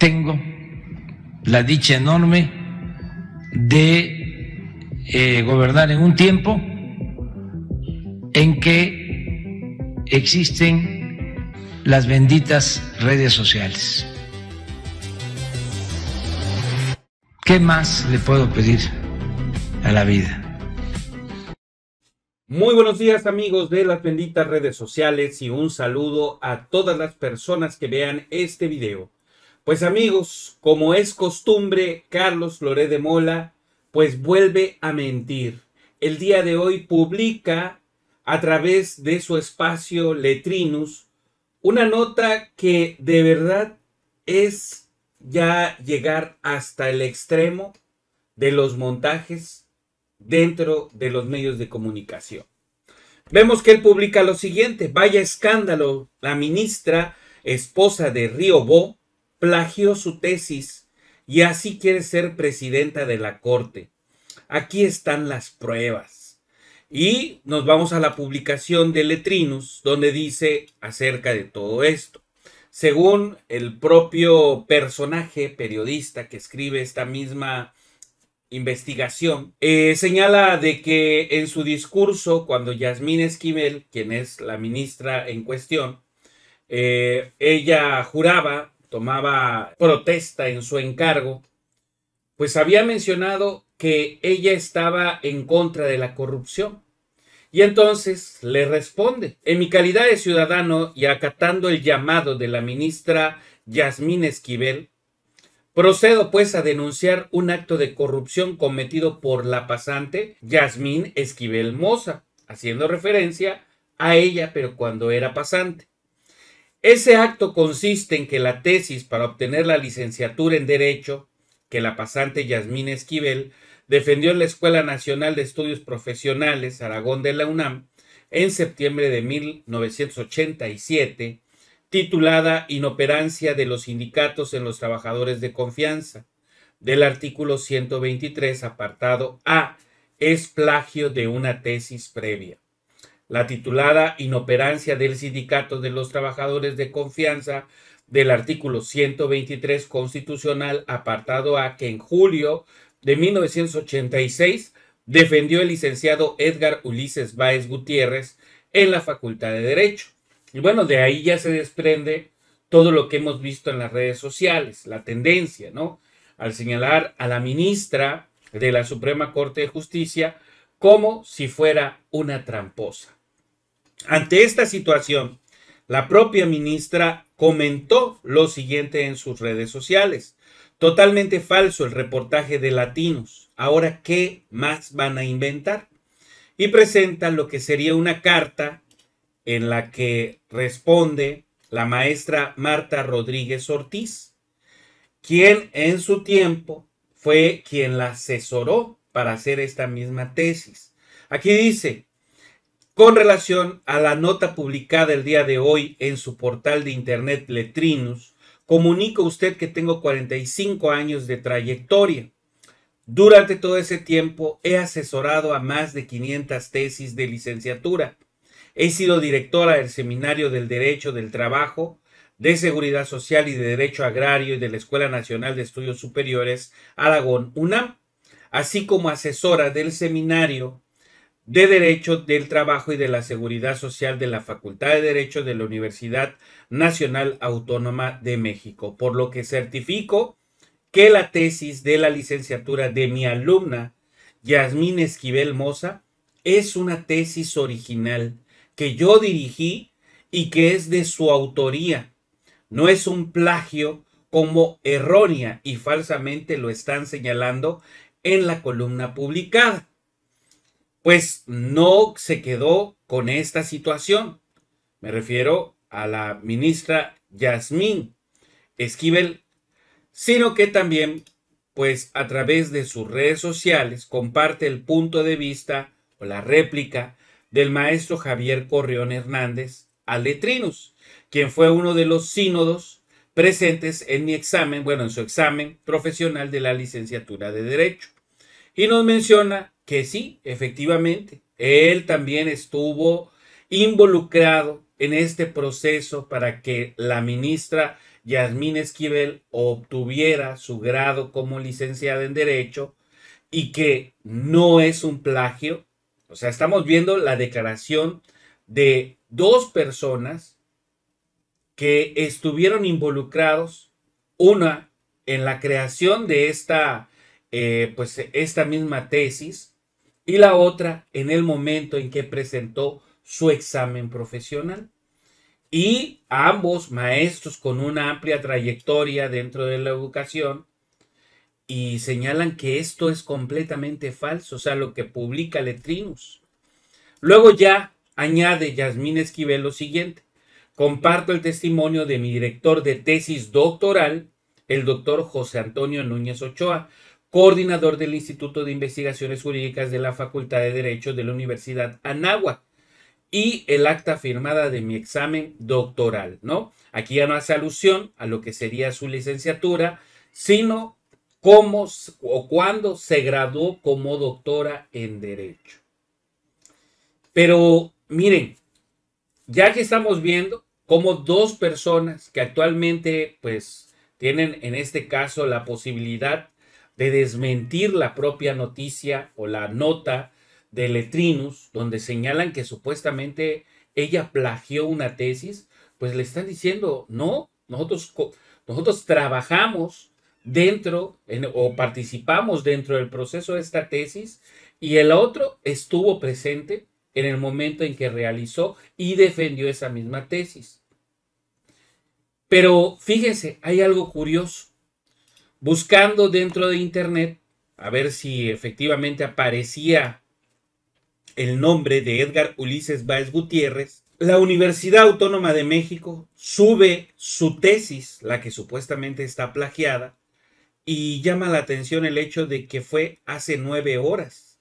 tengo la dicha enorme de eh, gobernar en un tiempo en que existen las benditas redes sociales. ¿Qué más le puedo pedir a la vida? Muy buenos días amigos de las benditas redes sociales y un saludo a todas las personas que vean este video. Pues amigos, como es costumbre, Carlos Loré de Mola, pues vuelve a mentir. El día de hoy publica a través de su espacio Letrinus una nota que de verdad es ya llegar hasta el extremo de los montajes dentro de los medios de comunicación. Vemos que él publica lo siguiente, vaya escándalo, la ministra esposa de Río Bo plagió su tesis y así quiere ser presidenta de la Corte. Aquí están las pruebas. Y nos vamos a la publicación de Letrinus, donde dice acerca de todo esto. Según el propio personaje periodista que escribe esta misma investigación, eh, señala de que en su discurso, cuando Yasmín Esquivel, quien es la ministra en cuestión, eh, ella juraba tomaba protesta en su encargo, pues había mencionado que ella estaba en contra de la corrupción. Y entonces le responde, en mi calidad de ciudadano y acatando el llamado de la ministra Yasmín Esquivel, procedo pues a denunciar un acto de corrupción cometido por la pasante Yasmín Esquivel Moza, haciendo referencia a ella, pero cuando era pasante. Ese acto consiste en que la tesis para obtener la licenciatura en Derecho, que la pasante Yasmín Esquivel defendió en la Escuela Nacional de Estudios Profesionales Aragón de la UNAM en septiembre de 1987, titulada Inoperancia de los sindicatos en los trabajadores de confianza, del artículo 123, apartado A, es plagio de una tesis previa la titulada Inoperancia del Sindicato de los Trabajadores de Confianza del artículo 123 constitucional, apartado A, que en julio de 1986 defendió el licenciado Edgar Ulises Báez Gutiérrez en la Facultad de Derecho. Y bueno, de ahí ya se desprende todo lo que hemos visto en las redes sociales, la tendencia, ¿no? Al señalar a la ministra de la Suprema Corte de Justicia como si fuera una tramposa. Ante esta situación, la propia ministra comentó lo siguiente en sus redes sociales. Totalmente falso el reportaje de latinos. Ahora, ¿qué más van a inventar? Y presenta lo que sería una carta en la que responde la maestra Marta Rodríguez Ortiz, quien en su tiempo fue quien la asesoró para hacer esta misma tesis. Aquí dice, con relación a la nota publicada el día de hoy en su portal de internet Letrinus, comunico a usted que tengo 45 años de trayectoria. Durante todo ese tiempo he asesorado a más de 500 tesis de licenciatura. He sido directora del Seminario del Derecho del Trabajo, de Seguridad Social y de Derecho Agrario y de la Escuela Nacional de Estudios Superiores Aragón UNAM, así como asesora del Seminario de Derecho del Trabajo y de la Seguridad Social de la Facultad de Derecho de la Universidad Nacional Autónoma de México, por lo que certifico que la tesis de la licenciatura de mi alumna Yasmín Esquivel Moza es una tesis original que yo dirigí y que es de su autoría. No es un plagio como errónea y falsamente lo están señalando en la columna publicada pues no se quedó con esta situación. Me refiero a la ministra Yasmín Esquivel, sino que también, pues a través de sus redes sociales, comparte el punto de vista o la réplica del maestro Javier Correón Hernández al quien fue uno de los sínodos presentes en mi examen, bueno, en su examen profesional de la licenciatura de Derecho. Y nos menciona que sí, efectivamente, él también estuvo involucrado en este proceso para que la ministra Yasmín Esquivel obtuviera su grado como licenciada en Derecho y que no es un plagio. O sea, estamos viendo la declaración de dos personas que estuvieron involucrados, una en la creación de esta, eh, pues, esta misma tesis y la otra en el momento en que presentó su examen profesional. Y ambos maestros con una amplia trayectoria dentro de la educación y señalan que esto es completamente falso, o sea, lo que publica Letrinus. Luego ya añade Yasmín Esquivel lo siguiente. Comparto el testimonio de mi director de tesis doctoral, el doctor José Antonio Núñez Ochoa, coordinador del Instituto de Investigaciones Jurídicas de la Facultad de Derecho de la Universidad Anáhuac y el acta firmada de mi examen doctoral, ¿no? Aquí ya no hace alusión a lo que sería su licenciatura, sino cómo o cuándo se graduó como doctora en Derecho. Pero miren, ya que estamos viendo cómo dos personas que actualmente pues tienen en este caso la posibilidad de desmentir la propia noticia o la nota de Letrinus, donde señalan que supuestamente ella plagió una tesis, pues le están diciendo, no, nosotros, nosotros trabajamos dentro o participamos dentro del proceso de esta tesis y el otro estuvo presente en el momento en que realizó y defendió esa misma tesis. Pero fíjense, hay algo curioso buscando dentro de internet a ver si efectivamente aparecía el nombre de Edgar Ulises Váez Gutiérrez, la Universidad Autónoma de México sube su tesis, la que supuestamente está plagiada, y llama la atención el hecho de que fue hace nueve horas.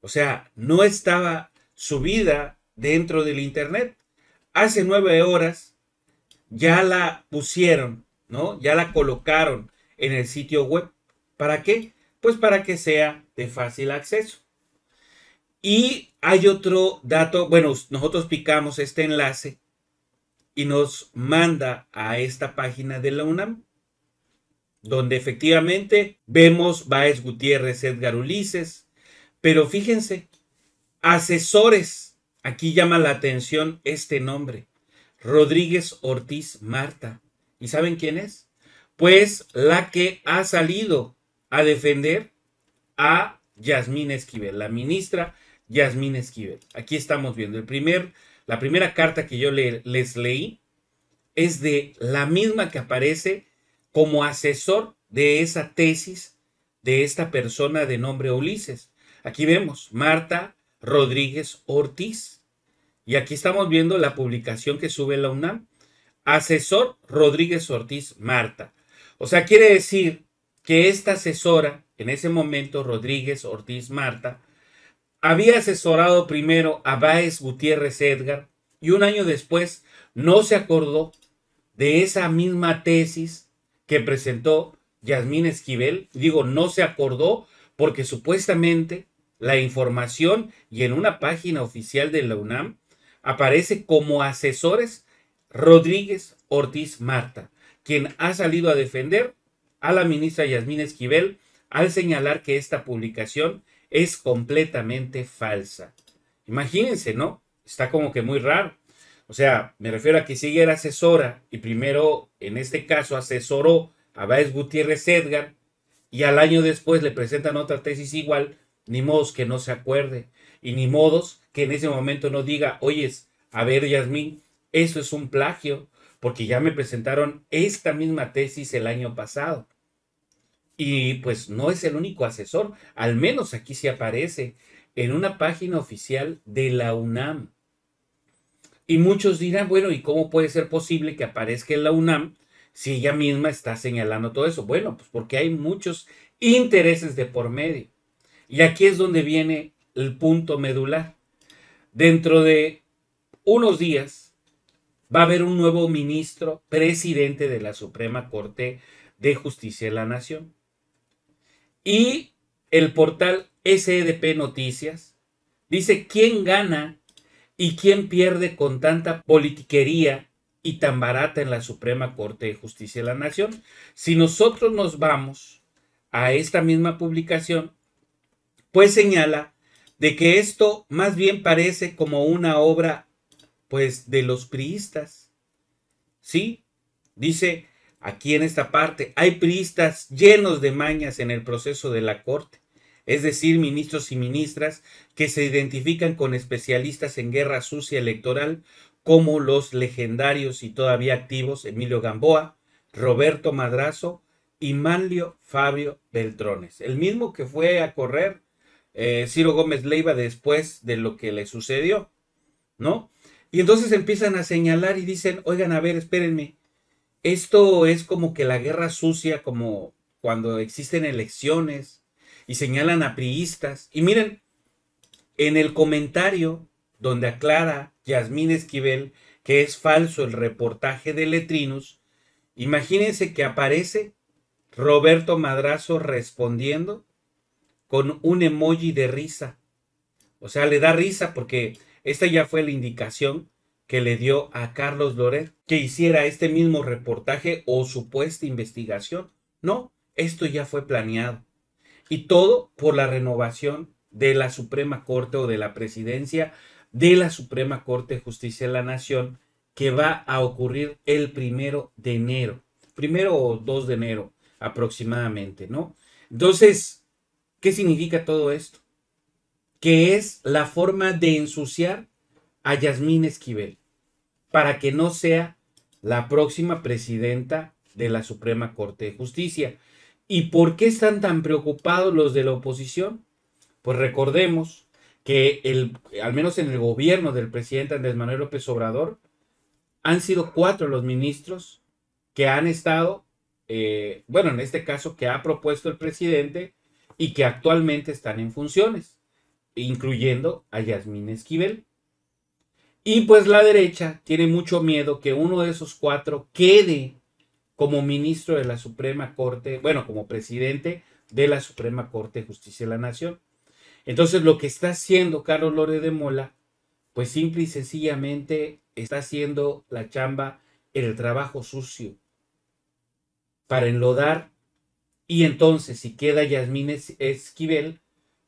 O sea, no estaba subida dentro del Internet. Hace nueve horas ya la pusieron, ¿no? Ya la colocaron en el sitio web. ¿Para qué? Pues para que sea de fácil acceso. Y hay otro dato, bueno, nosotros picamos este enlace y nos manda a esta página de la UNAM, donde efectivamente vemos Baez Gutiérrez, Edgar Ulises, pero fíjense, asesores, aquí llama la atención este nombre, Rodríguez Ortiz Marta. ¿Y saben quién es? pues la que ha salido a defender a Yasmín Esquivel, la ministra Yasmín Esquivel. Aquí estamos viendo el primer, la primera carta que yo les leí es de la misma que aparece como asesor de esa tesis de esta persona de nombre Ulises. Aquí vemos Marta Rodríguez Ortiz. Y aquí estamos viendo la publicación que sube la UNAM. Asesor Rodríguez Ortiz Marta. O sea, quiere decir que esta asesora, en ese momento Rodríguez Ortiz Marta, había asesorado primero a Báez Gutiérrez Edgar y un año después no se acordó de esa misma tesis que presentó Yasmín Esquivel. Digo, no se acordó porque supuestamente la información y en una página oficial de la UNAM aparece como asesores Rodríguez Ortiz Marta quien ha salido a defender a la ministra Yasmín Esquivel al señalar que esta publicación es completamente falsa. Imagínense, ¿no? Está como que muy raro. O sea, me refiero a que si ella era asesora y primero, en este caso, asesoró a Báez Gutiérrez Edgar y al año después le presentan otra tesis igual, ni modos que no se acuerde y ni modos que en ese momento no diga, oye, a ver, Yasmín, eso es un plagio, porque ya me presentaron esta misma tesis el año pasado. Y pues no es el único asesor, al menos aquí se aparece en una página oficial de la UNAM. Y muchos dirán, bueno, ¿y cómo puede ser posible que aparezca en la UNAM si ella misma está señalando todo eso? Bueno, pues porque hay muchos intereses de por medio. Y aquí es donde viene el punto medular. Dentro de unos días va a haber un nuevo ministro presidente de la Suprema Corte de Justicia de la Nación. Y el portal SDP e Noticias dice quién gana y quién pierde con tanta politiquería y tan barata en la Suprema Corte de Justicia de la Nación. Si nosotros nos vamos a esta misma publicación, pues señala de que esto más bien parece como una obra pues de los priistas. Sí, dice aquí en esta parte, hay priistas llenos de mañas en el proceso de la corte, es decir, ministros y ministras que se identifican con especialistas en guerra sucia electoral como los legendarios y todavía activos Emilio Gamboa, Roberto Madrazo y Manlio Fabio Beltrones, el mismo que fue a correr eh, Ciro Gómez Leiva después de lo que le sucedió, ¿no? Y entonces empiezan a señalar y dicen, oigan, a ver, espérenme, esto es como que la guerra sucia, como cuando existen elecciones y señalan a priistas. Y miren, en el comentario donde aclara Yasmín Esquivel que es falso el reportaje de Letrinus, imagínense que aparece Roberto Madrazo respondiendo con un emoji de risa. O sea, le da risa porque esta ya fue la indicación que le dio a Carlos Loret que hiciera este mismo reportaje o supuesta investigación. No, esto ya fue planeado. Y todo por la renovación de la Suprema Corte o de la presidencia de la Suprema Corte de Justicia de la Nación que va a ocurrir el primero de enero, primero o 2 de enero aproximadamente, ¿no? Entonces, ¿qué significa todo esto? que es la forma de ensuciar a Yasmín Esquivel para que no sea la próxima presidenta de la Suprema Corte de Justicia. ¿Y por qué están tan preocupados los de la oposición? Pues recordemos que el, al menos en el gobierno del presidente Andrés Manuel López Obrador, han sido cuatro los ministros que han estado, eh, bueno, en este caso que ha propuesto el presidente y que actualmente están en funciones incluyendo a Yasmín Esquivel. Y pues la derecha tiene mucho miedo que uno de esos cuatro quede como ministro de la Suprema Corte, bueno, como presidente de la Suprema Corte de Justicia de la Nación. Entonces lo que está haciendo Carlos Lore de Mola, pues simple y sencillamente está haciendo la chamba, el trabajo sucio, para enlodar. Y entonces si queda Yasmín Esquivel,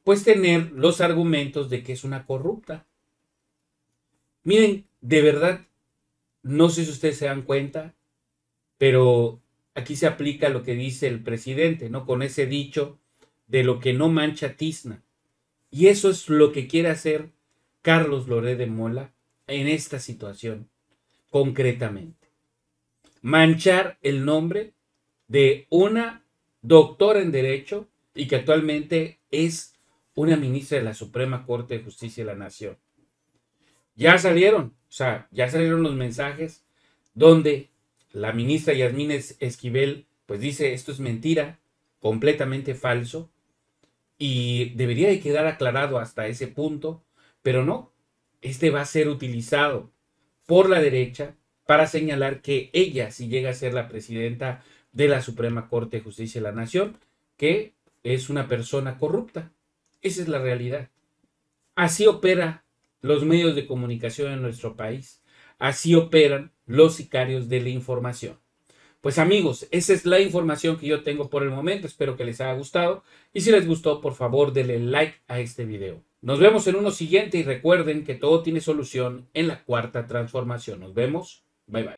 pues tener los argumentos de que es una corrupta. Miren, de verdad, no sé si ustedes se dan cuenta, pero aquí se aplica lo que dice el presidente, ¿no? Con ese dicho de lo que no mancha tizna. Y eso es lo que quiere hacer Carlos Loré de Mola en esta situación, concretamente. Manchar el nombre de una doctora en Derecho y que actualmente es una ministra de la Suprema Corte de Justicia de la Nación. Ya salieron, o sea, ya salieron los mensajes donde la ministra Yasmín Esquivel pues dice esto es mentira, completamente falso y debería de quedar aclarado hasta ese punto, pero no, este va a ser utilizado por la derecha para señalar que ella, si llega a ser la presidenta de la Suprema Corte de Justicia de la Nación, que es una persona corrupta. Esa es la realidad. Así operan los medios de comunicación en nuestro país. Así operan los sicarios de la información. Pues amigos, esa es la información que yo tengo por el momento. Espero que les haya gustado. Y si les gustó, por favor, denle like a este video. Nos vemos en uno siguiente y recuerden que todo tiene solución en la cuarta transformación. Nos vemos. Bye bye.